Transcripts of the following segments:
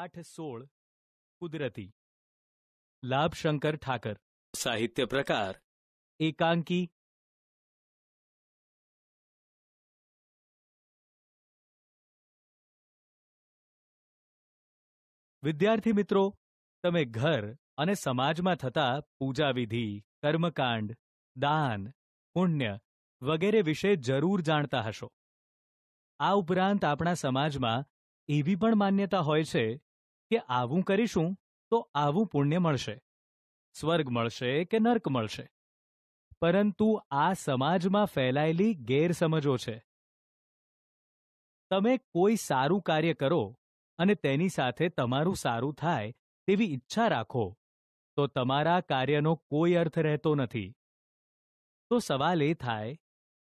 આઠ સોળ કુદરતી લાભશંકર ઠાકર સાહિત્ય પ્રકાર એકાંકી વિદ્યાર્થી મિત્રો તમે ઘર અને સમાજમાં થતા પૂજાવિધિ કર્મકાંડ દાન પુણ્ય વગેરે વિશે જરૂર જાણતા હશો આ ઉપરાંત આપણા સમાજમાં એવી પણ માન્યતા હોય છે કે આવું કરીશું તો આવું પુણ્ય મળશે સ્વર્ગ મળશે કે નર્ક મળશે પરંતુ આ સમાજમાં ફેલાયેલી ગેરસમજો છે તમે કોઈ સારું કાર્ય કરો અને તેની સાથે તમારું સારું થાય તેવી ઈચ્છા રાખો તો તમારા કાર્યનો કોઈ અર્થ રહેતો નથી તો સવાલ એ થાય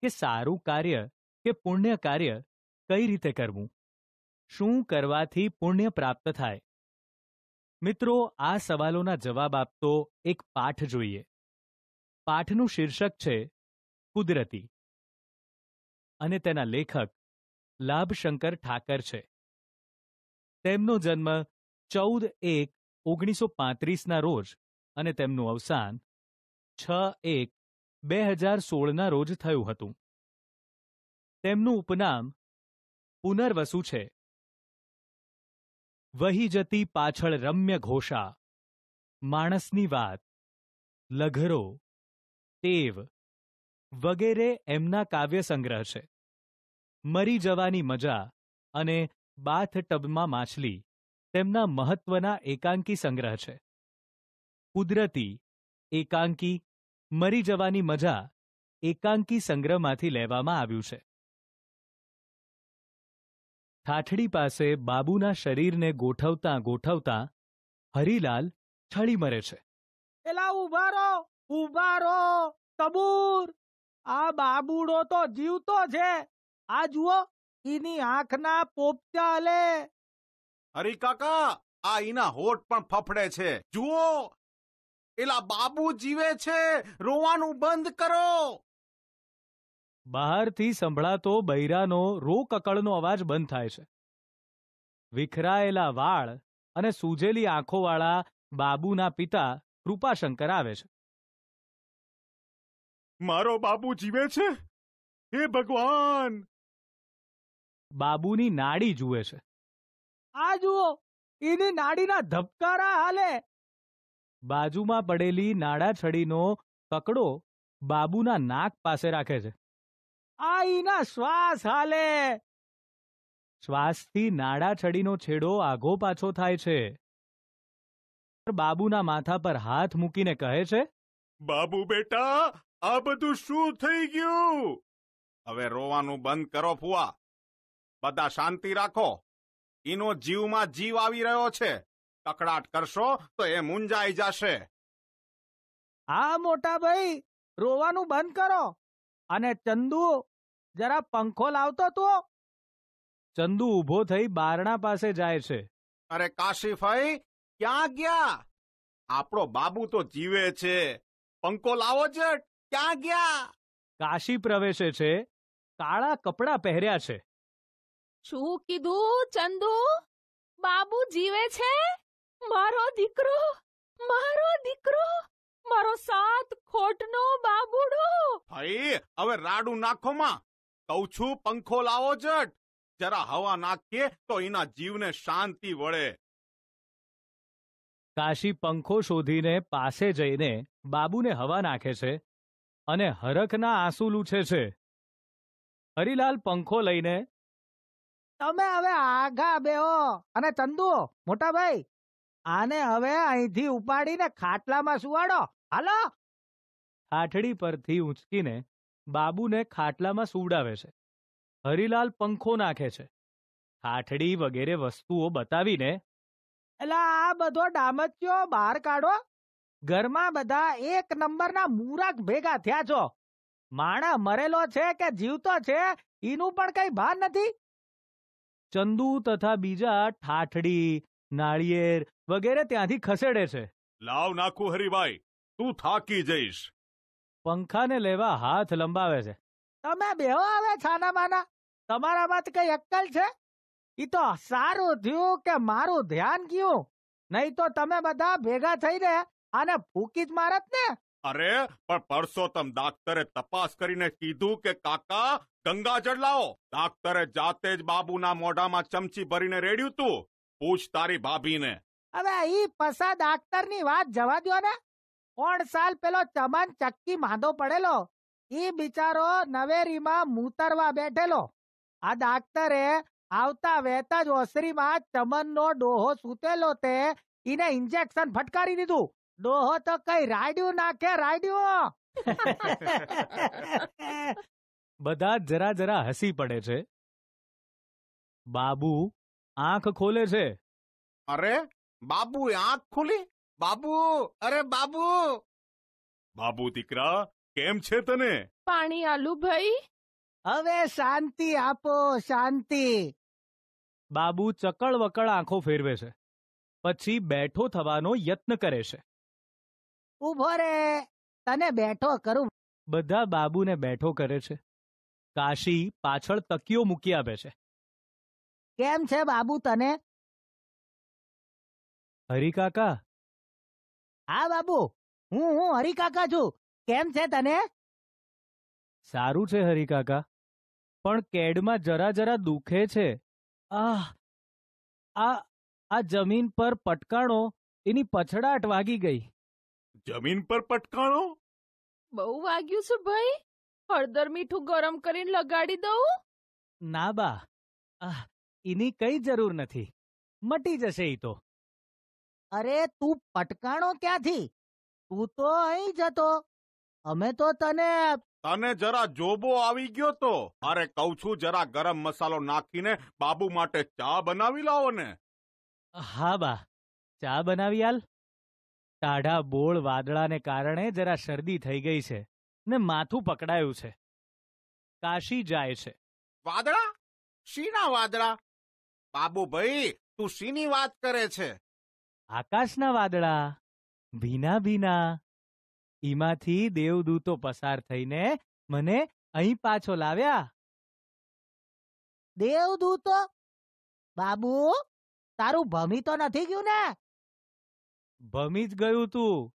કે સારું કાર્ય કે પુણ્ય કાર્ય કઈ રીતે કરવું શું કરવાથી પુણ્ય પ્રાપ્ત થાય મિત્રો આ સવાલોના જવાબ આપતો એક પાઠ જોઈએ પાઠનું શીર્ષક છે કુદરતી અને તેના લેખક લાભશંકર ઠાકર છે તેમનો જન્મ ચૌદ એક ઓગણીસો પાંત્રીસના રોજ અને તેમનું અવસાન છ એક બે હજાર સોળના રોજ થયું હતું તેમનું ઉપનામ પુનર્વસુ છે વહી જતી પાછળ રમ્ય ઘોષા માણસની વાત લઘરો તેવ વગેરે એમના કાવ્ય સંગ્રહ છે મરી જવાની મજા અને બાથ ટબમાં માછલી તેમના મહત્વના એકાંકી સંગ્રહ છે કુદરતી એકાંકી મરી જવાની મજા એકાંકી સંગ્રહમાંથી લેવામાં આવ્યું છે ઠાઠડી પાસે બાબુના શરીરને ગોઠવતા ગોઠવતા હરીલાલ છળી મરે છે એલા ઉભા રહો ઉભા આ બાબુડો તો જીવતો છે આ જુઓ એની આંખના પોપચા લે હરી કાકા આ એના હોઠ પણ ફફડે છે જુઓ એલા બાબુ જીવે છે રોવાનું બંધ કરો બહારથી સંભળાતો બૈરાનો રોકકળનો અવાજ બંધ થાય છે વિખરાયેલા વાળ અને સૂજેલી આંખોવાળા બાબુના પિતા કૃપાશંકર આવે છે મારો બાબુ જીવે છે હે ભગવાન બાબુની નાડી જુએ છે આ જુઓ એની નાડીના ધબકારા હાલે બાજુમાં પડેલી નાડા છડીનો કકડો બાબુના નાક પાસે રાખે છે આ શ્વાસ હાલે શ્વાસથી નાડા છડીનો છેડો આઘો પાછો થાય છે બાબુના માથા પર હાથ મૂકીને કહે છે બાબુ બેટા આ બધું શું થઈ ગયું હવે રોવાનું બંધ કરો ફુવા બધા શાંતિ રાખો એનો જીવમાં જીવ આવી રહ્યો છે કકડાટ કરશો તો એ મુંજાઈ જશે હા મોટા ભાઈ રોવાનું બંધ કરો અને ચંદુ જરા પંખો લાવતો તો ચંદુ ઊભો થઈ બારણા પાસે જાય છે અરે કાશી ભાઈ ક્યાં ગયા આપણો બાબુ તો જીવે છે પંખો લાવો છે ક્યાં ગયા કાશી પ્રવેશે છે કાળા કપડાં પહેર્યા છે શું કીધું ચંદુ બાબુ જીવે છે મારો દીકરો મારો દીકરો મારો સાત ખોટનો બાબુડો ભાઈ હવે રાડું નાખો માં કહું છું પંખો લાવો જટ જરા હવા નાખીએ તો એના જીવને શાંતિ વળે કાશી પંખો શોધીને પાસે જઈને બાબુને હવા નાખે છે અને હરખના આંસુ લૂછે છે હરિલાલ પંખો લઈને તમે હવે આઘા બેહો અને ચંદુઓ મોટા ભાઈ આને હવે અહીંથી ઉપાડીને ખાટલામાં સુવાડો હાલો હાથડી પરથી ઉંચકીને બાબુને ખાટલામાં સુવડાવે છે હરિલાલ પંખો નાખે છે હાથડી વગેરે વસ્તુઓ બતાવીને એટલે આ બધો ડામચ્યો બહાર કાઢો ઘરમાં બધા એક નંબરના મૂરાક ભેગા થયા છો માણા મરેલો છે કે જીવતો છે એનું પણ કઈ ભાન નથી ચંદુ તથા બીજા ઠાઠડી નાળિયેર વગેરે ત્યાંથી ખસેડે છે લાવ નાખું હરિભાઈ તું થાકી જઈશ પંખાને લેવા હાથ લંબાવે છે તમે બેહો હવે છાના માના તમારામાં કઈ અક્કલ છે એ તો સારું થયું કે મારું ધ્યાન ગયું નહીં તો તમે બધા ભેગા થઈને આને ફૂકી જ મારત ને અરે પણ પરસોત્તમ ડાક્ટરે તપાસ કરીને કીધું કે કાકા ગંગાજળ લાવો ડાક્ટરે જાતે જ બાબુના મોઢામાં ચમચી ભરીને રેડ્યું તું પૂછ તારી ભાભીને હવે ઈ પસા ડાક્ટરની વાત જવા દો ને પણ સાલ પેલો ચમન ચક્કી માંદો પડેલો એ બિચારો નવેરીમાં મૂતરવા બેઠેલો આ ડાક્ટરે આવતા વહેતા જ ઓસરીમાં ચમનનો ડોહો સૂતેલો તે એને ઇન્જેક્શન ફટકારી દીધું ડોહો તો કઈ રાડ્યું નાખે રાડ્યું બધા જરા જરા હસી પડે છે બાબુ આંખ ખોલે છે અરે બાબુ આંખ ખુલી બાબુ અરે બાબુ બાબુ દીકરા કેમ છે તને પાણી આલુ ભાઈ હવે શાંતિ આપો શાંતિ બાબુ ચકળ વકળ આંખો ફેરવે છે પછી બેઠો થવાનો યત્ન કરે છે ઉભો રે તને બેઠો કરું બધા બાબુને બેઠો કરે છે કાશી પાછળ તકીઓ મૂકી આપે છે કેમ છે બાબુ તને કાકા હા બાબુ હું હું હરિકાકા છું કેમ છે તને સારું છે હરિકાકા પણ કેડમાં જરા જરા દુખે છે આહ આ આ જમીન પર પટકાણો એની પછડાટ વાગી ગઈ જમીન પર પટકાણો બહુ વાગ્યું છે ભાઈ હળદર મીઠું ગરમ કરીને લગાડી દઉં ના બા એની કઈ જરૂર નથી મટી જશે એ તો અરે તું પટકાણો ક્યાંથી તું તો અહીં જતો અમે તો તને તને જરા જોબો આવી ગયો તો અરે કઉ છું જરા ગરમ મસાલો નાખીને બાબુ માટે ચા બનાવી લાવો ને હા બા ચા બનાવી આલ ટાઢા બોળ વાદળાને કારણે જરા શરદી થઈ ગઈ છે ને માથું પકડાયું છે કાશી જાય છે વાદળા શીના વાદળા બાબુ ભાઈ તું શીની વાત કરે છે આકાશના વાદળા ભીના ભીના ઈમાંથી દેવદૂતો પસાર થઈને મને અહીં પાછો લાવ્યા દેવદૂતો બાબુ તારું ભમી તો નથી ગયું ને ભમી જ ગયું તું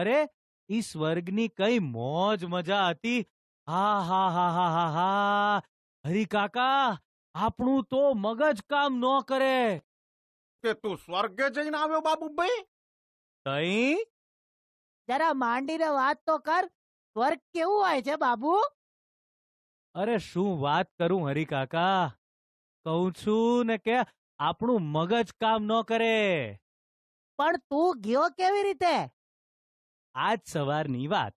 અરે ઈ સ્વર્ગની કઈ મોજ મજા હતી હા હા હા હા હા હા હરી કાકા આપણું તો મગજ કામ ન કરે કે તું સ્વર્ગે જઈને આવ્યો બાબુભાઈ તઈ જરા માંડીને વાત તો કર સ્વર્ગ કેવું હોય છે બાબુ અરે શું વાત કરું હરિ કાકા કહું છું ને કે આપણું મગજ કામ ન કરે પણ તું ગયો કેવી રીતે આજ સવારની વાત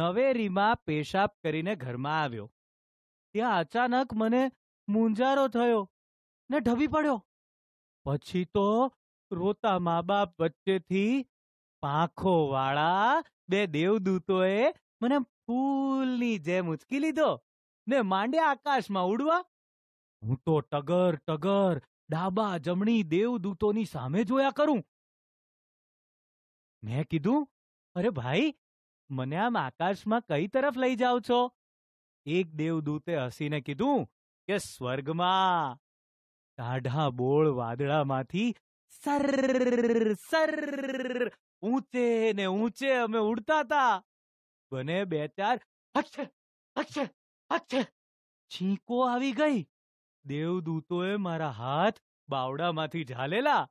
નવેરીમાં પેશાબ કરીને ઘરમાં આવ્યો ત્યાં અચાનક મને મુંજારો થયો ને ઢબી પડ્યો પછી તો રોતા મા બાપ વચ્ચેથી પાંખો વાળા બે દેવદૂતોએ મને ફૂલની જેમ ઉચકી લીધો ને માંડ્યા આકાશમાં ઉડવા હું તો ટગર ટગર ડાબા જમણી દેવદૂતોની સામે જોયા કરું મેં કીધું અરે ભાઈ મને આમ આકાશમાં કઈ તરફ લઈ જાઓ છો એક દેવદૂતે હસીને કીધું કે સ્વર્ગમાં ટાઢા બોળ વાદળામાંથી સર સર ઊંચે ને ઊંચે અમે ઉડતા હતા બને બે ચાર અચ્છે અચ્છે અચ્છે છીંકો આવી ગઈ દેવદૂતોએ મારા હાથ બાવડામાંથી ઝાલેલા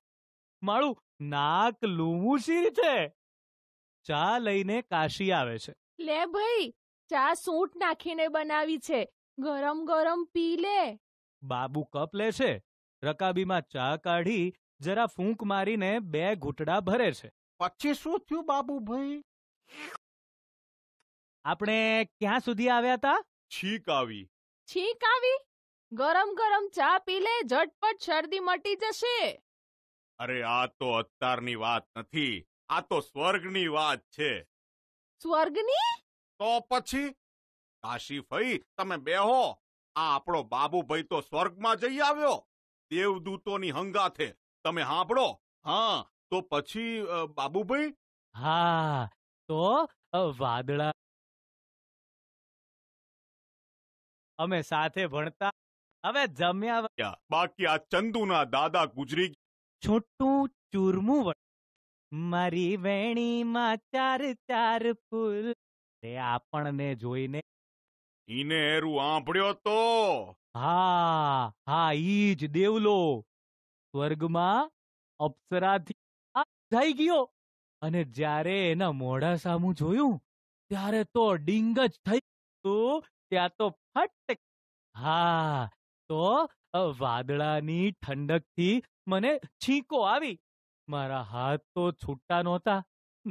મારું નાક લૂવું શી છે ચા લઈને કાશી આવે છે લે ભાઈ ચા સૂટ નાખીને બનાવી છે ગરમ ગરમ પી લે બાબુ કપ લે છે રકાબીમાં ચા કાઢી જરા ફૂંક મારીને બે ઘૂંટડા ભરે છે પછી શું થયું બાબુભાઈ આપણે ક્યાં સુધી આવ્યા હતા છીક આવી છીક આવી ગરમ ગરમ ચા પી લે ઝટપટ શરદી મટી જશે અરે આ તો અત્યારની વાત નથી આ તો સ્વર્ગની વાત છે સ્વર્ગની તો પછી કાશી ફઈ તમે બેહો આ આપણો બાબુભાઈ તો સ્વર્ગમાં જઈ આવ્યો દેવદૂતોની હંગાથે તમે સાંભળો હા તો પછી બાબુભાઈ હા તો વાદળા અમે સાથે ભણતા હવે જમ્યા બાકી આ ચંદુના દાદા ગુજરી છૂટું ચૂરમું મારી વેણીમાં ચાર ચાર ફૂલ આપણને જોઈને ઈને એરું આંભળ્યો તો હા હા ઈ જ દેવલો સ્વર્ગમાં અપ્સરાથી થઈ ગયો અને જ્યારે એના મોઢા સામુ જોયું ત્યારે તો ડિંગ જ થઈ ગયું ત્યાં તો ફટ હા તો વાદળાની ઠંડકથી મને છીંકો આવી મારા હાથ તો છૂટતા નહોતા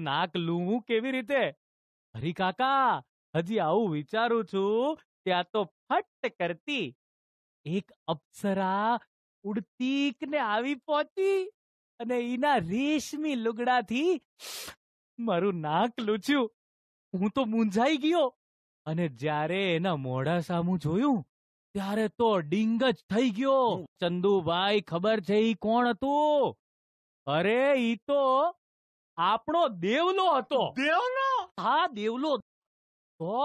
નાક લૂવું કેવી રીતે હરી કાકા હજી આવું વિચારું છું ત્યાં તો ફટ કરતી એક અપ્સરા ઉડતીક ને આવી પહોંચી અને એના રેશમી લુગડાથી મારું નાક લૂછ્યું હું તો મૂંઝાઈ ગયો અને જ્યારે એના મોઢા સામું જોયું ત્યારે તો ડીંગ જ થઈ ગયો ચંદુભાઈ ખબર છે ઈ કોણ હતું અરે ઈ તો આપણો દેવલો હતો દેવલો હા દેવલો તો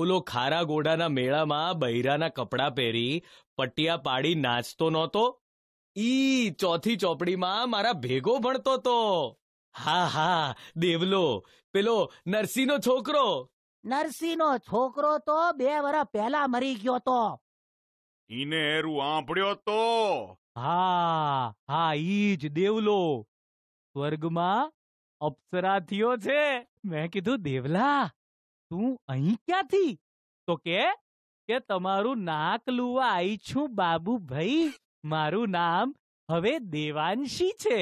ઓલો ખારા ગોડાના મેળામાં બૈરાના કપડાં પહેરી પટિયા પાડી નાચતો નહોતો ઈ ચોથી ચોપડીમાં મારા ભેગો ભણતો તો હા હા દેવલો પેલો નરસિંહનો છોકરો નરસિંહનો છોકરો તો બે વર્ષ પહેલા મરી ગયો તો ઈને હેરું આંપડ્યો તો હા હા ઈ જ દેવલો સ્વર્ગમાં અપ્સરા થયો છે મેં કીધું દેવલા તું અહીં ક્યાંથી તો કે કે તમારું નાક લુવા આવી છું બાબુભાઈ મારું નામ હવે દેવાંશી છે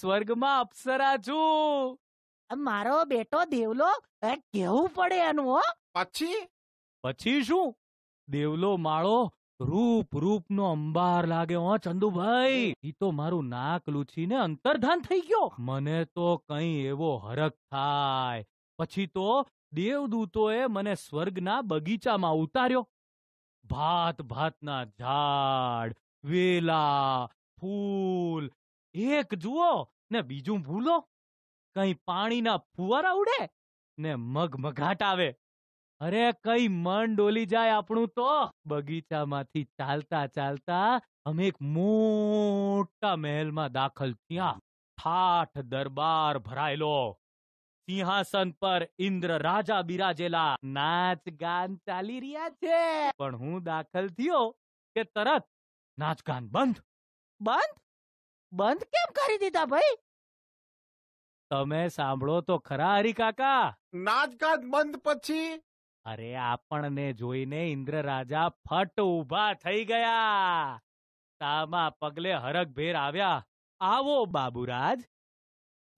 સ્વર્ગમાં અપ્સરા છું મારો બેટો દેવલો કેવું પડે એનું પછી પછી શું દેવલો માળો રૂપ રૂપનો અંબાર લાગે હો ચંદુભાઈ ઈ તો મારું નાક લૂછીને અંતર્ધાન થઈ ગયો મને તો કઈ એવો હરખ થાય પછી તો દેવદૂતોએ મને સ્વર્ગના બગીચામાં ઉતાર્યો ભાત ભાતના ઝાડ વેલા ફૂલ એક જુઓ ને બીજું ભૂલો કઈ પાણીના ફુવારા ઉડે ને મગમઘાટ આવે અરે કઈ મન ડોલી જાય આપણું તો બગીચામાંથી ચાલતા ચાલતા અમે એક મોટા મહેલમાં દાખલ થયા ઠાઠ દરબાર ભરાયેલો સિંહાસન પર ઇન્દ્ર રાજા બિરાજેલા નાચ ગાન ચાલી રહ્યા છે પણ હું દાખલ થયો કે તરત નાચ ગાન બંધ બંધ બંધ કેમ કરી દીધા ભાઈ તમે સાંભળો તો ખરા હરી કાકા નાચગાન બંધ પછી અરે આપણને જોઈને ઇન્દ્ર રાજા ફટ ઉભા થઈ ગયા તામા પગલે હરકભેર આવ્યા આવો બાબુરાજ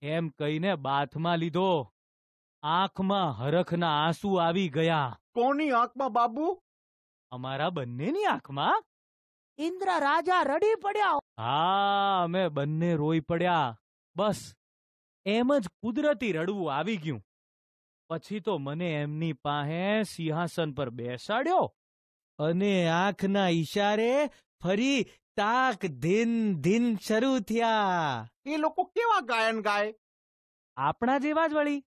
એમ કહીને બાથમાં લીધો આંખમાં હરખના આંસુ આવી ગયા કોની આંખમાં બાબુ અમારા બંનેની આંખમાં ઇન્દ્ર રાજા રડી પડ્યા હા અમે બંને રોઈ પડ્યા બસ એમ જ કુદરતી રડવું આવી ગયું પછી તો મને એમની પાસે સિંહાસન પર બેસાડ્યો અને આંખના ઈશારે ફરી તાક દિન દિન શરૂ થયા એ લોકો કેવા ગાયન ગાય આપણા જેવા જ વળી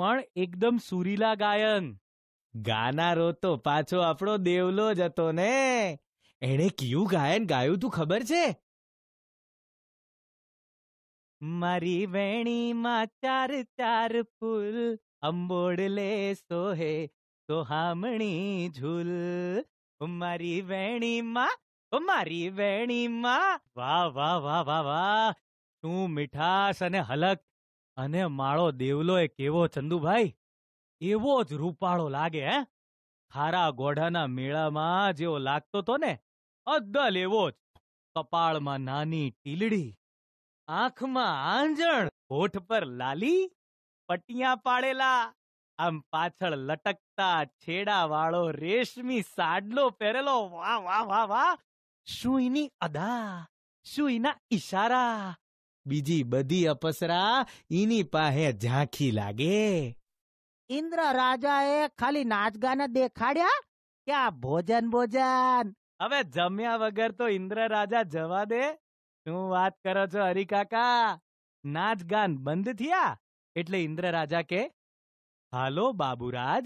પણ એકદમ સુરીલા ગાયન ગાનારો તો પાછો આપણો દેવલો જ હતો ને એણે કયું ગાયન ગાયું તું ખબર છે મારી વેણીમાં ચાર ચાર ફૂલ લે સોહે સોહામણી ઝૂલ મારી વેણીમાં મારી વેણી માં વાહ વાહ વાહ વાહ વાહ શું મીઠાશ અને હલક અને માળો દેવલો એ કેવો ચંદુભાઈ એવો જ રૂપાળો લાગે હે ખારા ગોઢાના મેળામાં જેવો લાગતો તો ને અદ્દલ એવો જ કપાળમાં નાની ટીલડી આંખમાં આંજણ હોઠ પર લાલી પટિયા પાડેલા આમ પાછળ લટકતા છેડા વાળો રેશમી સાડલો પહેરેલો વાહ વાહ વાહ વાહ શું એની અદા શું એના ઈશારા બીજી બધી અપસરા એની પાસે ઝાંખી લાગે ઇન્દ્ર રાજાએ ખાલી નાચગાને દેખાડ્યા ક્યાં ભોજન ભોજન હવે જમ્યા વગર તો ઇન્દ્ર રાજા જવા દે શું વાત કરો છો હરિકાકા નાચગાન બંધ થયા એટલે ઇન્દ્ર રાજા કે હાલો બાબુરાજ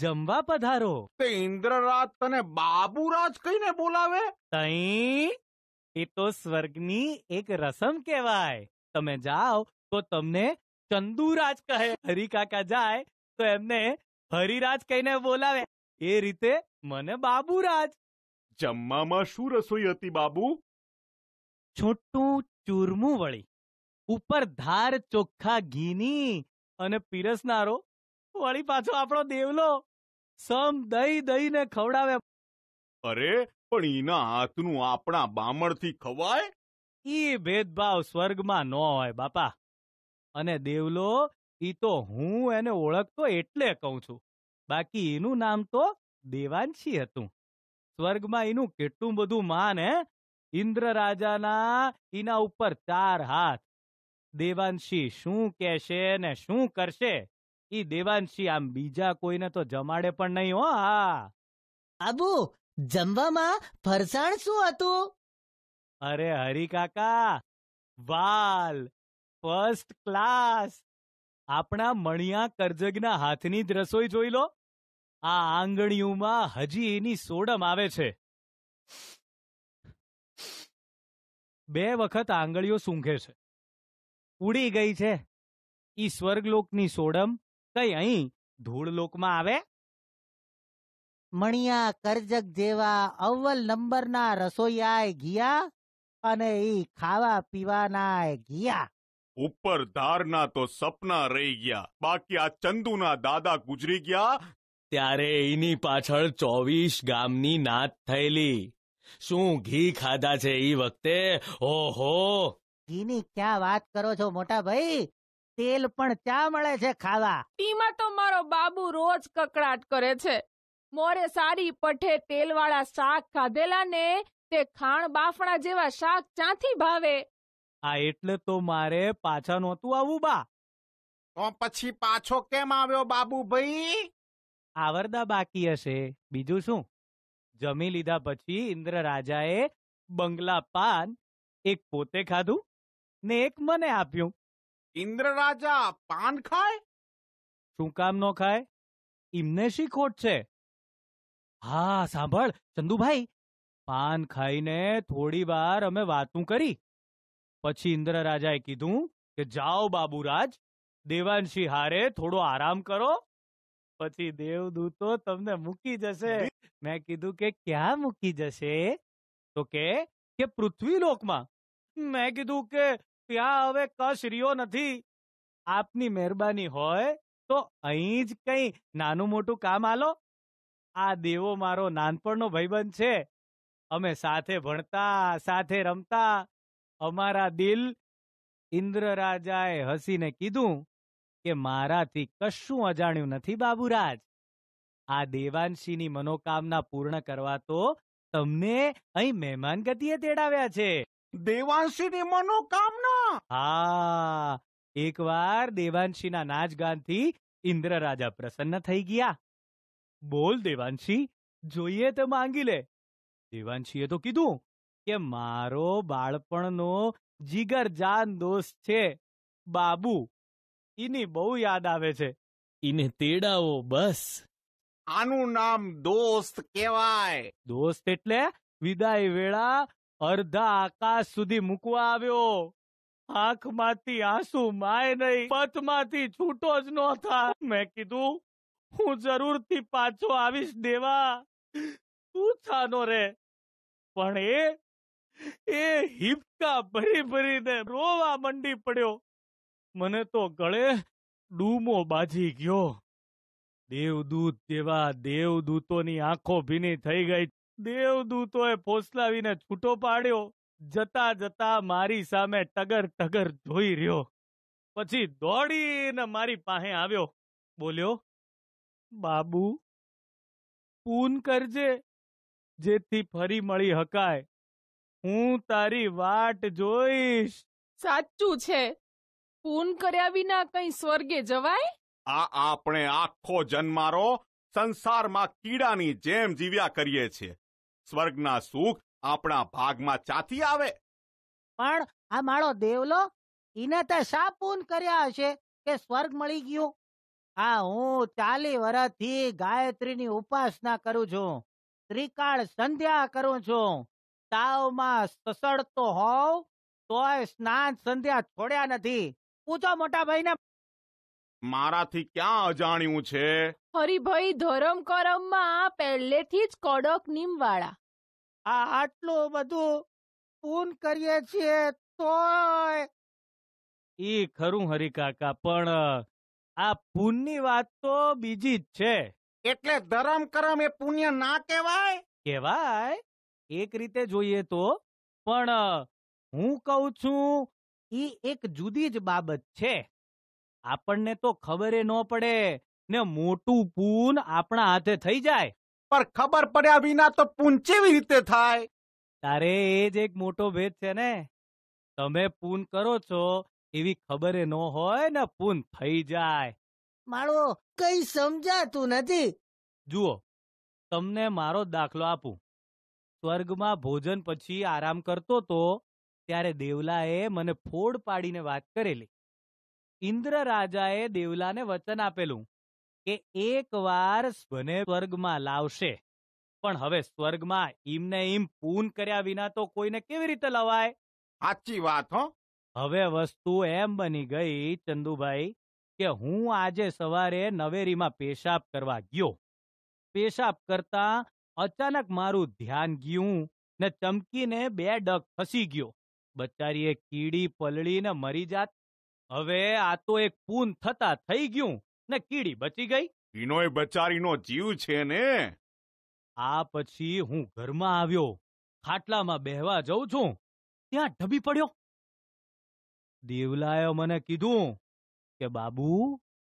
જમવા પધારો તે ઇન્દ્રરાજ તને બાબુરાજ કહીને બોલાવે તઈ એ તો સ્વર્ગની એક રસમ કહેવાય તમે જાઓ તો તમને ચંદુરાજ કહે હરિકાકા જાય તો એમને હરિરાજ કહીને બોલાવે એ રીતે મને બાબુરાજ જમવામાં શું રસોઈ હતી બાબુ છોટું ચૂરમું વળી ઉપર ધાર ચોખ્ખા ઘીની અને પીરસનારો વળી પાછો આપણો દેવલો સમ દઈ દઈને ખવડાવે અરે પણ એના હાથનું આપણા બામણથી ખવાય ઈ ભેદભાવ સ્વર્ગમાં ન હોય બાપા અને દેવલો ઈ તો હું એને ઓળખતો એટલે કહું છું બાકી એનું નામ તો દેવાંશી હતું સ્વર્ગમાં એનું કેટલું બધું માન હે ઇન્દ્ર રાજાના એના ઉપર ચાર હાથ દેવાંશી શું કહેશે ને શું કરશે ઈ દેવાંશી આમ બીજા કોઈને તો જમાડે પણ નહીં હો હા આબુ જમવામાં ફરસાણ શું હતું અરે હરી કાકા વાલ ફર્સ્ટ ક્લાસ આપણા મણિયા કરજગના હાથની જ રસોઈ જોઈ લો આ આંગળીઓમાં હજી એની સોડમ આવે છે બે વખત આંગળીઓ સૂંઘે છે ઉડી ગઈ છે ઈ સ્વર્ગલોકની સોડમ કઈ અહીં ધૂળ લોકમાં આવે મણિયા કરજક જેવા અવ્વલ નંબરના રસોઈયાએ ગયા અને ઈ ખાવા પીવાના ગયા ઉપર ધારના તો સપના રહી ગયા બાકી આ ચંદુના દાદા ગુજરી ગયા ત્યારે એની પાછળ ચોવીસ ગામની નાત થયેલી શું ઘી ખાધા છે એ વખતે ઓહો ઘીની ક્યાં વાત કરો છો મોટા ભાઈ તેલ પણ ત્યાં મળે છે ખાવા ટીમાં તો મારો બાબુ રોજ કકડાટ કરે છે મોરે સારી પઠે તેલવાળા શાક ખાધેલા ને તે ખાણ બાફણા જેવા શાક ચાથી ભાવે આ એટલે તો મારે પાછા નહોતું આવું બા તો પછી પાછો કેમ આવ્યો બાબુ ભાઈ આવરદા બાકી હશે બીજું શું જમી લીધા પછી ઇન્દ્ર રાજાએ બંગલા પાન એક પોતે ખાધું ને એક મને આપ્યું ઇન્દ્ર રાજા પાન ખાય શું કામ નો ખાય ઇમને શી ખોટ છે હા સાંભળ ચંદુભાઈ પાન ખાઈને થોડી વાર અમે વાતું કરી પછી ઇન્દ્ર રાજાએ કીધું કે જાઓ બાબુરાજ દેવાંશી હારે થોડો આરામ કરો પછી દેવદૂતો તમને મૂકી જશે મેં કીધું કે ક્યાં મૂકી જશે તો કે કે પૃથ્વી લોકમાં મેં કીધું કે ત્યાં હવે કશ રહ્યો નથી આપની મહેરબાની હોય તો અહીં જ કંઈ નાનું મોટું કામ આલો આ દેવો મારો નાનપણનો ભાઈબંધ છે અમે સાથે ભણતા સાથે રમતા અમારા દિલ ઇન્દ્ર રાજાએ હસીને કીધું કે મારાથી કશું અજાણ્યું નથી બાબુરાજ આ દેવાંશીની મનોકામના પૂર્ણ કરવા તો તમને અહીં મહેમાન ગતિએ તેડાવ્યા છે દેવાંશીની મનોકામના હા એકવાર દેવાંશીના નાચગાનથી ઇન્દ્ર રાજા પ્રસન્ન થઈ ગયા બોલ દેવાંશી જોઈએ તો માંગી લે દેવાંશીએ તો કીધું કે મારો બાળપણનો જીગરજાન દોસ્ત છે બાબુ એની બહુ યાદ આવે છે ઈને તેડાવો બસ આનું નામ દોસ્ત કહેવાય દોસ્ત એટલે વિદાય વેળા અર્ધા આકાશ સુધી મૂકવા આવ્યો આંખમાંથી આંસુ માય નહીં પથમાંથી છૂટો જ ન થા મેં કીધું હું જરૂરથી પાછો આવીશ દેવા તું છાનો રે પણ એ એ હિપકા ભરી ભરીને રોવા મંડી પડ્યો મને તો ગળે ડૂમો બાજી ગયો દેવદૂત જેવા દેવદૂતોની આંખો ભીની થઈ ગઈ દેવદૂતોએ ફોસલાવીને છૂટો પાડ્યો જતા જતા મારી સામે ટગર ટગર જોઈ રહ્યો પછી દોડીને મારી પાસે આવ્યો બોલ્યો બાબુ પૂન કરજે જેથી ફરી મળી હકાય હું તારી વાટ જોઈશ સાચું છે પૂન કર્યા વિના કઈ સ્વર્ગે જવાય આ આપણે આખો જન્મારો સંસારમાં કીડાની જેમ જીવ્યા કરીએ છીએ સ્વર્ગના સુખ આપણા ભાગમાં ચાથી આવે પણ આ માળો દેવલો એને તો શાપૂન કર્યા હશે કે સ્વર્ગ મળી ગયું આ હું ચાલી વર્ષથી ગાયત્રીની ઉપાસના કરું છું ત્રિકાળ સંધ્યા કરું છું તાવમાં સસડતો હોવ તોય સ્નાન સંધ્યા છોડ્યા નથી પૂછો મોટા ભાઈ ને મારાથી ક્યાં અજાણ્યું છે હરિભાઈ ધરમ કરમ માં પહેલેથી જ કડક નીમવાળા આ આટલું બધું પૂન કરીએ છીએ તોય ઈ ખરું હરિકાકા પણ આ પૂનની વાત તો બીજી જ છે એટલે ધરમ કરમ એ પુણ્ય ના કહેવાય કહેવાય એક રીતે જોઈએ તો પણ હું કહું છું એ એક જુદી જ બાબત છે આપણને તો ખબર ન પડે ને મોટું પૂન આપણા હાથે થઈ જાય પણ ખબર પડ્યા વિના તો પૂન કેવી રીતે થાય તારે એ જ એક મોટો ભેદ છે ને તમે પૂન કરો છો એવી ખબરે ન હોય ને પૂન થઈ જાય મારો કઈ સમજાતું નથી જુઓ તમને મારો દાખલો આપું સ્વર્ગમાં ભોજન પછી આરામ કરતો તો ત્યારે દેવલાએ મને ફોડ પાડીને વાત કરેલી ઇન્દ્ર રાજાએ દેવલાને વચન આપેલું કે વાર સ્વને સ્વર્ગમાં લાવશે પણ હવે સ્વર્ગમાં ઈમને ઈમ પૂન કર્યા વિના તો કોઈને કેવી રીતે લવાય સાચી વાત હો હવે વસ્તુ એમ બની ગઈ ચંદુભાઈ કે હું આજે સવારે નવેરીમાં પેશાબ કરવા ગયો પેશાબ કરતા અચાનક મારું ધ્યાન ગયું ને ચમકીને બે ડગ ફસી ગયો બચારીએ કીડી પલળીને મરી જાત હવે આ તો એક પૂન થતા થઈ ગયું ને કીડી બચી ગઈ કીનોય બચારીનો જીવ છે ને આ પછી હું ઘરમાં આવ્યો ખાટલામાં બેહવા જઉં છું ત્યાં ઢબી પડ્યો દેવલાએ મને કીધું કે બાબુ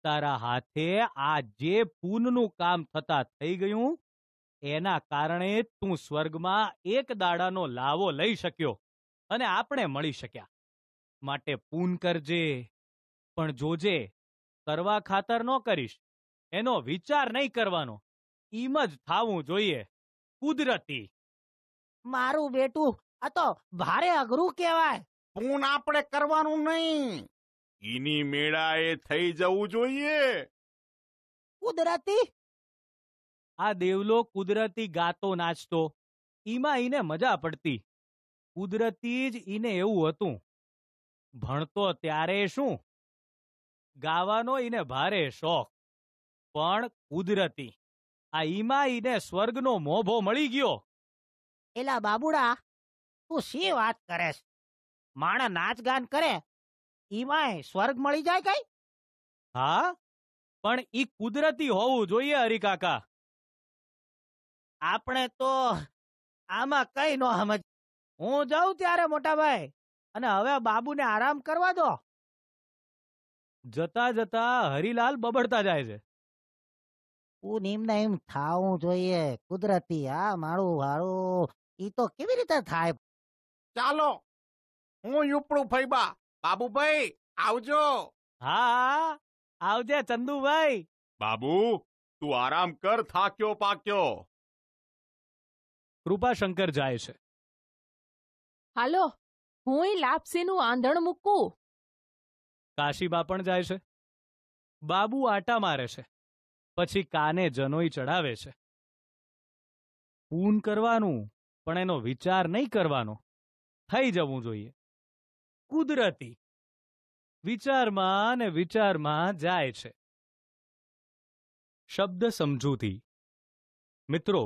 તારા હાથે આ જે પૂનનું કામ થતા થઈ ગયું એના કારણે તું સ્વર્ગમાં એક દાડાનો લાવો લઈ શક્યો અને આપણે મળી શક્યા માટે પૂન કરજે પણ જોજે કરવા ખાતર ન કરીશ એનો વિચાર નહીં કરવાનો એમ જ થાવું જોઈએ કુદરતી મારું બેટું આ તો ભારે અઘરું કહેવાય પૂન આપણે કરવાનું નહીં ઈની મેળાએ થઈ જવું જોઈએ કુદરતી આ દેવલો કુદરતી ગાતો નાચતો ઈમાં ઈને મજા પડતી કુદરતી જ ઈને એવું હતું ભણતો ત્યારે શું ગાવાનો એને ભારે શોખ પણ કુદરતી આ ઈમાં ઈને સ્વર્ગનો મોભો મળી ગયો એલા બાબુડા તું શી વાત કરે છે માણા નાચ ગાન કરે ઈમાય સ્વર્ગ મળી જાય કઈ હા પણ ઈ કુદરતી હોવું જોઈએ હરિકાકા આપણે તો આમાં કઈ ન સમજ હું જાઉં ત્યારે મોટાભાઈ અને હવે બાબુને આરામ કરવા દો જતા જતા હરિલાલ બબડતા જાય છે તું એમના એમ થાવું જોઈએ કુદરતી આ મારું વાળું ઈ તો કેવી રીતે થાય ચાલો હું યુપડું ફઈબા બાબુભાઈ આવજો હા આવજે ચંદુભાઈ બાબુ તું આરામ કર થાક્યો પાક્યો કૃપાશંકર જાય છે હાલો હું લાપસી નું આંધણ મૂકું કાશીબા પણ જાય છે બાબુ આટા મારે છે પછી કાને જનોઈ ચડાવે છે પૂન કરવાનું પણ એનો વિચાર નહીં કરવાનો થઈ જવું જોઈએ કુદરતી વિચારમાં ને વિચારમાં જાય છે શબ્દ સમજૂતી મિત્રો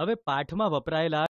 હવે પાઠમાં વપરાયેલા